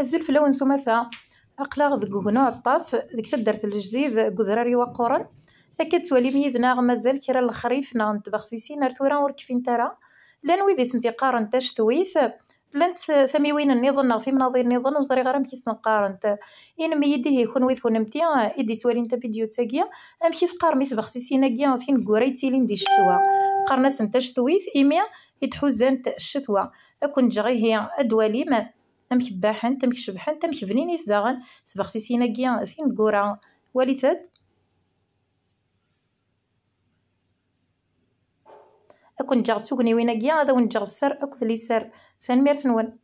الزلفلة ونسومثا أقلاغ ذكو هنا الطاف ذك تدرت الجديد قذراري وقورن هكا توالي ميدنا مازال كيرا الخريف نا نتبخسيسي نارتورا وركفين ترى لان ويدي سنتي قارن تشتويث لان ثمي وين النظن نا في مناظر النظن وزري غير مكي نقارنت ان مي يكون ويد كون امتيا يدي توالي نتا فيديو تاكيا كيف قار قارمي تبخسيسي ناكيا فين قوري تيلين دي الشتوى قارنا سنتشتويث شتويث ايميا يتحوزان الشتوى اكون جغي هي ادوالي ما أمك باحنت أمك شبحن أمك بنيني داغن سبغسي سيناكيا سين كورا واليتاد أكون جاغ تسوقني ويناكيا هذا ونجاغ السر أكو لي سر تنميرت ون